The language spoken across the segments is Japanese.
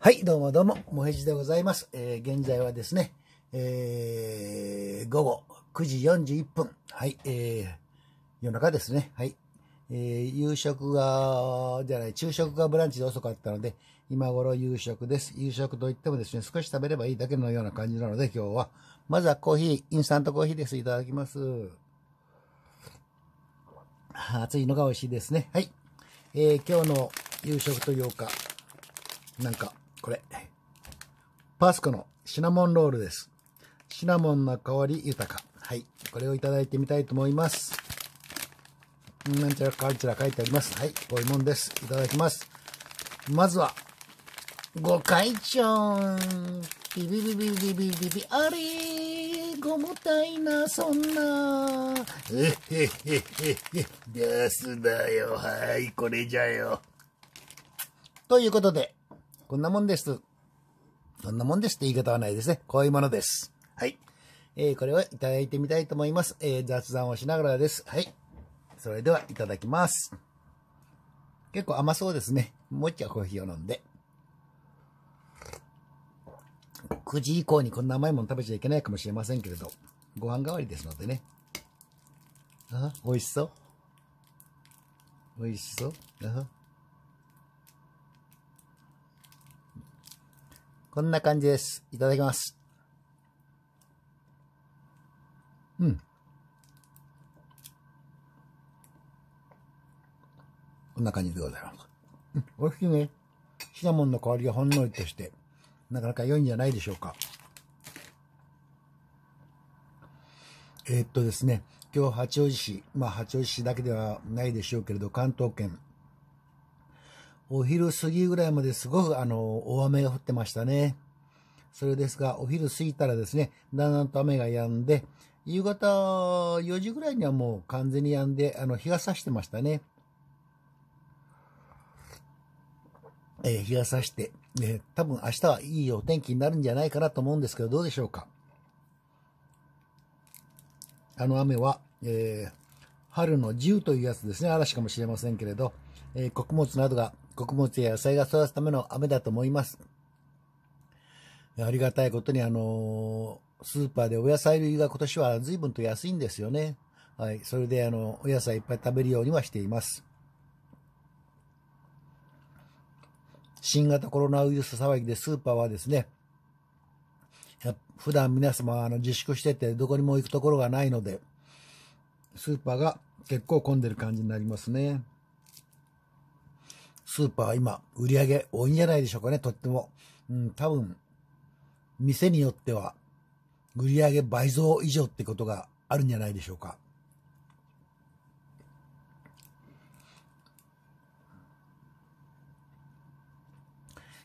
はい、どうもどうも、もへじでございます。えー、現在はですね、えー、午後9時41分。はい、えー、夜中ですね。はい。えー、夕食が、じゃない、昼食がブランチで遅かったので、今頃夕食です。夕食といってもですね、少し食べればいいだけのような感じなので、今日は。まずはコーヒー、インスタントコーヒーです。いただきます。暑いのが美味しいですね。はい。えー、今日の夕食というか、なんか、これ。パスコのシナモンロールです。シナモンの香り豊か。はい。これをいただいてみたいと思います。なんちゃらかんちゃら書いてあります。はい。こういうもんです。いただきます。まずは、ご会長。ビビビビビビビビ、あれごもたいな、そんな。えへへへへ、ですだよ。はい、これじゃよ。ということで、こんなもんです。こんなもんですって言い方はないですね。こういうものです。はい。えー、これをいただいてみたいと思います。えー、雑談をしながらです。はい。それでは、いただきます。結構甘そうですね。もう一回コーヒーを飲んで。9時以降にこんな甘いもの食べちゃいけないかもしれませんけれど、ご飯代わりですのでね。あ、美味しそう。美味しそう。あこんな感じです。いただきます。うん。こんな感じでございます。うん、美味しいね。シナモンの香りがほんのりとして、なかなか良いんじゃないでしょうか。えー、っとですね、今日八王子市、まあ八王子市だけではないでしょうけれど、関東圏、お昼過ぎぐらいまですごくあの、大雨が降ってましたね。それですが、お昼過ぎたらですね、だんだんと雨が止んで、夕方4時ぐらいにはもう完全に止んで、あの、日が差してましたね。えー、日が差して、えー、多分明日はいいお天気になるんじゃないかなと思うんですけど、どうでしょうか。あの雨は、えー、春の10というやつですね、嵐かもしれませんけれど、えー、穀物などが穀物や野菜が育つための雨だと思います。ありがたいことに、あの、スーパーでお野菜類が今年は随分と安いんですよね。はい。それで、あの、お野菜いっぱい食べるようにはしています。新型コロナウイルス騒ぎでスーパーはですね、普段皆様あの自粛しててどこにも行くところがないので、スーパーが結構混んでる感じになりますね。スーパーは今、売り上げ多いんじゃないでしょうかね、とっても。うん、多分、店によっては、売り上げ倍増以上ってことがあるんじゃないでしょうか。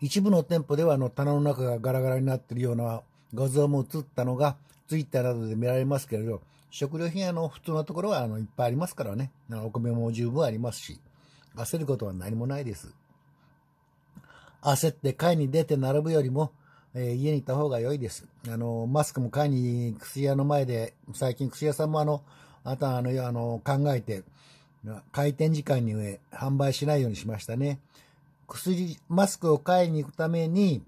一部の店舗ではあの棚の中がガラガラになっているような画像も映ったのがツイッターなどで見られますけれど、食料品屋の普通のところはあのいっぱいありますからね。お米も十分ありますし。焦ることは何もないです。焦って会に出て並ぶよりも、えー、家にいた方が良いです。あの、マスクも会に薬屋の前で、最近薬屋さんもあの、あとあの、あの、考えて、開店時間に上、販売しないようにしましたね。薬、マスクを買いに行くために、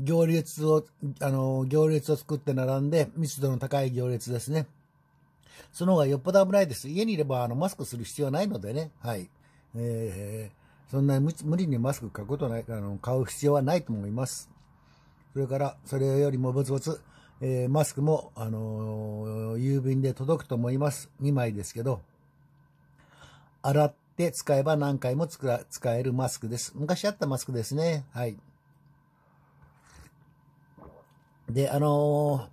行列を、あの、行列を作って並んで、密度の高い行列ですね。その方がよっぽど危ないです。家にいれば、あの、マスクする必要はないのでね。はい。えー、そんな無理にマスク買うことない、あの、買う必要はないと思います。それから、それよりもぼつぼつ、えー、マスクも、あのー、郵便で届くと思います。2枚ですけど、洗って使えば何回も使えるマスクです。昔あったマスクですね。はい。で、あの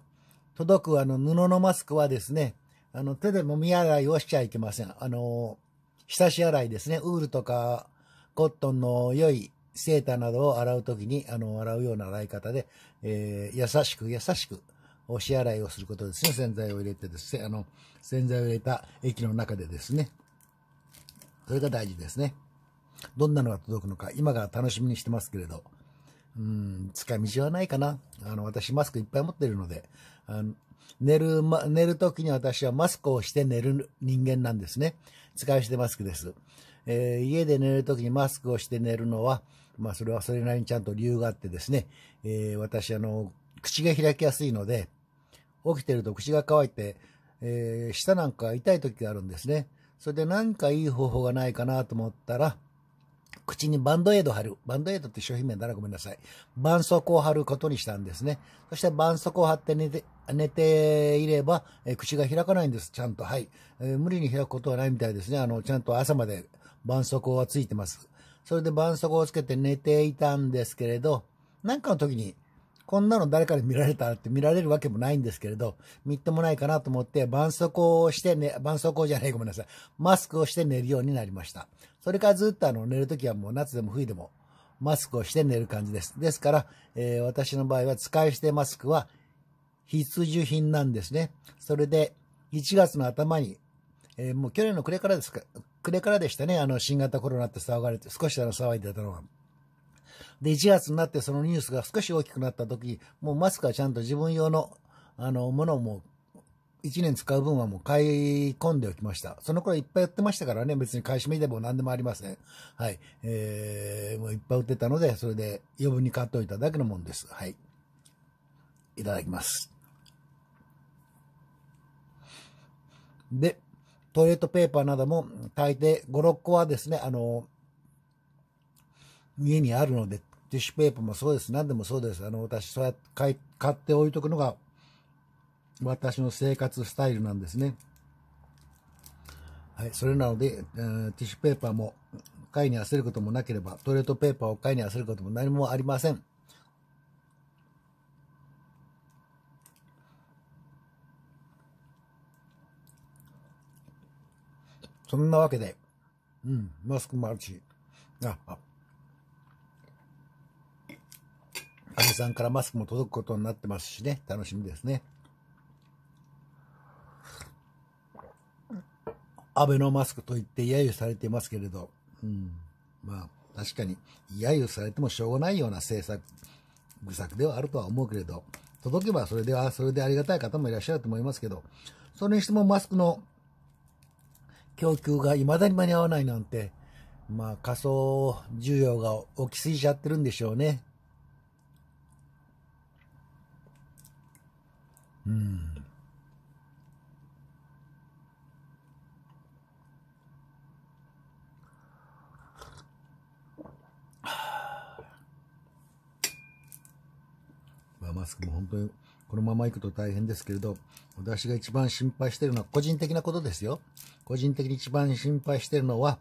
ー、届くあの布のマスクはですね、あの手で揉み洗いをしちゃいけません。あの下し洗いですね。ウールとかコットンの良いセーターなどを洗うときに、あの、洗うような洗い方で、えー、優しく優しく、お支洗いをすることですね。洗剤を入れてですね、あの、洗剤を入れた液の中でですね。それが大事ですね。どんなのが届くのか、今から楽しみにしてますけれど、うん、使い道はないかな。あの、私マスクいっぱい持ってるので、あの寝る、ま、寝る時に私はマスクをして寝る人間なんですね。使い捨てマスクです。えー、家で寝る時にマスクをして寝るのは、まあそれはそれなりにちゃんと理由があってですね、えー、私あの、口が開きやすいので、起きてると口が乾いて、えー、舌なんか痛い時があるんですね。それで何かいい方法がないかなと思ったら、口にバンドエイド貼る。バンドエイドって商品名だな、ごめんなさい。絆創膏を貼ることにしたんですね。そして絆創膏を貼って寝て、寝ていれば、え口が開かないんです、ちゃんと。はい、えー、無理に開くことはないみたいですね。あの、ちゃんと朝まで絆創膏はついてます。それで絆創膏をつけて寝ていたんですけれど、なんかの時に、こんなの誰かに見られたって見られるわけもないんですけれど、みっともないかなと思って、絆創膏をしてね、絆創膏じゃない、ごめんなさい。マスクをして寝るようになりました。それからずっとあの寝るときはもう夏でも冬でもマスクをして寝る感じです。ですから、えー、私の場合は使い捨てマスクは必需品なんですね。それで1月の頭に、えー、もう去年の暮れからですか、暮れからでしたね、あの新型コロナって騒がれて、少しあの騒いでたのは。で、1月になってそのニュースが少し大きくなった時きもうマスクはちゃんと自分用の、あの、ものをもう1年使う分はもう買い込んでおきました。その頃いっぱい売ってましたからね、別に買い占めでも何でもありません。はい。えー、もういっぱい売ってたので、それで余分に買っておいただけのもんです。はい。いただきます。で、トイレットペーパーなども大抵5、6個はですね、あの、家にあるので、ティッシュペーパーもそうです。何でもそうです。あの、私、そうやって買っておいとくのが私の生活スタイルなんですね。はい、それなので、えー、ティッシュペーパーも買いに焦ることもなければ、トイレットペーパーを買いに焦ることも何もありません。そんなわけで、うん、マスクもあるし、あ、あ、安倍さんからマスクも届くことになってますしね、楽しみですね。アベノマスクと言って揶揄されていますけれど、うん、まあ、確かに、揶揄されてもしょうがないような政策、愚策ではあるとは思うけれど、届けばそれでは、それでありがたい方もいらっしゃると思いますけど、それにしてもマスクの供給が未だに間に合わないなんて、まあ仮想需要が起きすぎちゃってるんでしょうね。うん。マスクも本当にこのまま行くと大変ですけれど、私が一番心配しているのは個人的なことですよ。個人的に一番心配しているのは、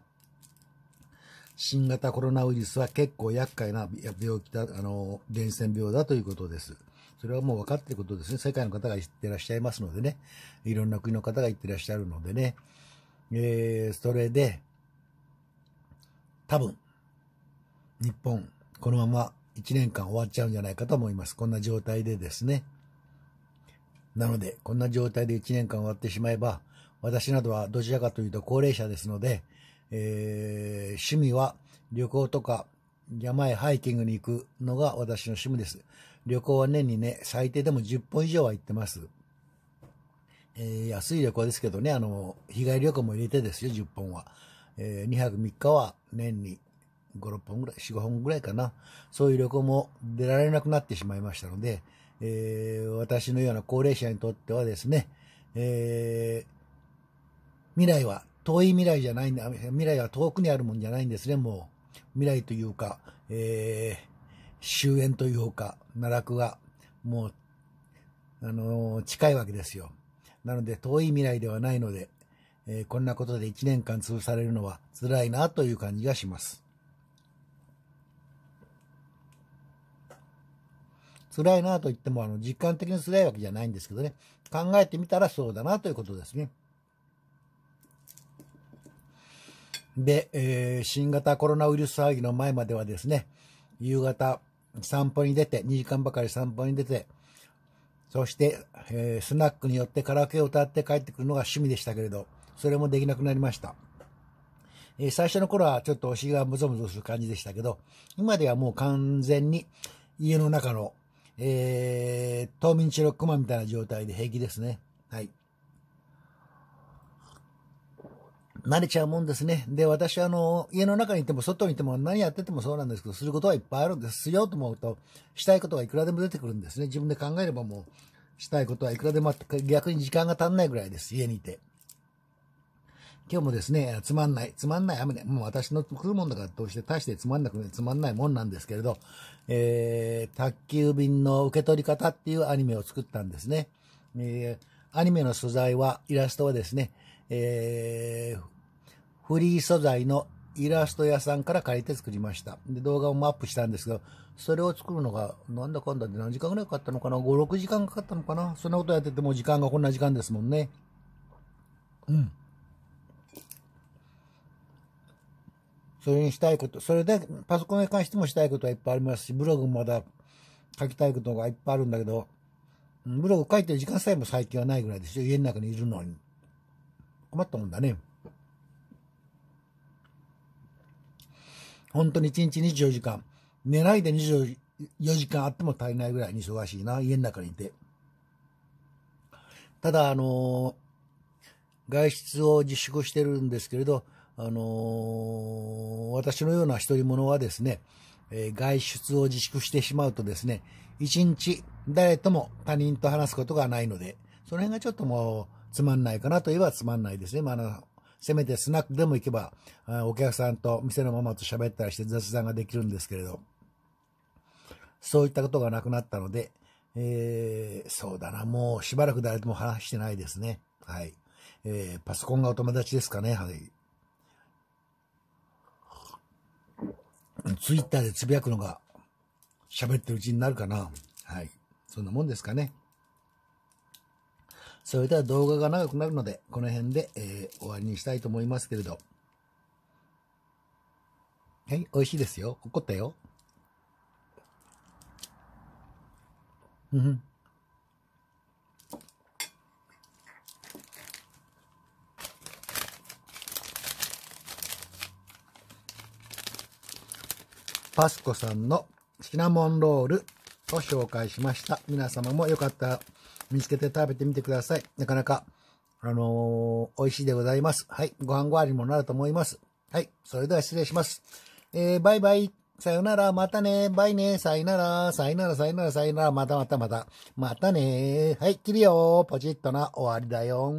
新型コロナウイルスは結構厄介な病気だ、あの、伝染病だということです。それはもう分かっていることですね。世界の方が言ってらっしゃいますのでね。いろんな国の方が言ってらっしゃるのでね。えー、それで、多分、日本、このまま1年間終わっちゃうんじゃないかと思います。こんな状態でですね。なので、こんな状態で1年間終わってしまえば、私などはどちらかというと高齢者ですので、えー、趣味は旅行とか山へハイキングに行くのが私の趣味です。旅行は年にね、最低でも10本以上は行ってます。えー、安い旅行ですけどね、あの、日帰り旅行も入れてですよ、10本は。えー、2泊3日は年に5、6本ぐらい、4、5本ぐらいかな。そういう旅行も出られなくなってしまいましたので、えー、私のような高齢者にとってはですね、えー、未来は遠い未来じゃないんだ、未来は遠くにあるもんじゃないんですね、もう。未来というか、えー、終焉というか、奈落が、もう、あのー、近いわけですよ。なので、遠い未来ではないので、えー、こんなことで1年間潰されるのは辛いなという感じがします。辛いなと言っても、あの、実感的に辛いわけじゃないんですけどね、考えてみたらそうだなということですね。で、えー、新型コロナウイルス騒ぎの前まではですね、夕方散歩に出て、2時間ばかり散歩に出て、そして、えー、スナックによってカラオケを歌って帰ってくるのが趣味でしたけれど、それもできなくなりました。えー、最初の頃はちょっとお尻がムゾムゾする感じでしたけど、今ではもう完全に家の中のえー、冬眠ロックマンみたいな状態で平気ですね。はい。慣れちゃうもんですね。で、私はあの、家の中にいても外にいても何やっててもそうなんですけど、することはいっぱいあるんですよと思うと、したいことはいくらでも出てくるんですね。自分で考えればもう、したいことはいくらでもあって、逆に時間が足んないぐらいです、家にいて。今日もですね、つまんない、つまんない雨ね、もう私の来るもんだからどうして大してつまんなくね、つまんないもんなんですけれど、えー、宅急便の受け取り方っていうアニメを作ったんですね。えー、アニメの素材は、イラストはですね、えー、フリー素材のイラスト屋さんから借りて作りました。で、動画もアップしたんですが、それを作るのが、なんだかんだで何時間ぐらいかかったのかな ?5、6時間かかったのかなそんなことやってても時間がこんな時間ですもんね。うん。それにしたいこと、それでパソコンに関してもしたいことはいっぱいありますし、ブログもまだ書きたいことがいっぱいあるんだけど、ブログ書いてる時間さえも最近はないぐらいですよ。家の中にいるのに。困ったもんだね。本当に1日24時間、寝ないで24時間あっても足りないぐらいに忙しいな、家の中にいて。ただ、あのー、外出を自粛してるんですけれど、あの私のような一人者はですね、え外出を自粛してしまうとですね、一日誰とも他人と話すことがないので、その辺がちょっともうつまんないかなといえばつまんないですね。まあ、あの、せめてスナックでも行けば、お客さんと店のママと喋ったりして雑談ができるんですけれど、そういったことがなくなったので、えー、そうだな、もうしばらく誰とも話してないですね。はい。えー、パソコンがお友達ですかね。はい。ツイッターでつぶやくのが、喋ってるうちになるかな。はい。そんなもんですかね。それでは動画が長くなるので、この辺で、えー、終わりにしたいと思いますけれど。はい、美味しいですよ。怒ったよ。うん。パスコさんのシナモンロールを紹介しました。皆様もよかったら見つけて食べてみてください。なかなか、あのー、美味しいでございます。はい。ご飯代わりにもなると思います。はい。それでは失礼します。えー、バイバイ。さよなら、またね、バイね、さよなら、さよなら、さよなら、さよなら、またまたまた、またねはい、切るよ、ポチッとな、終わりだよ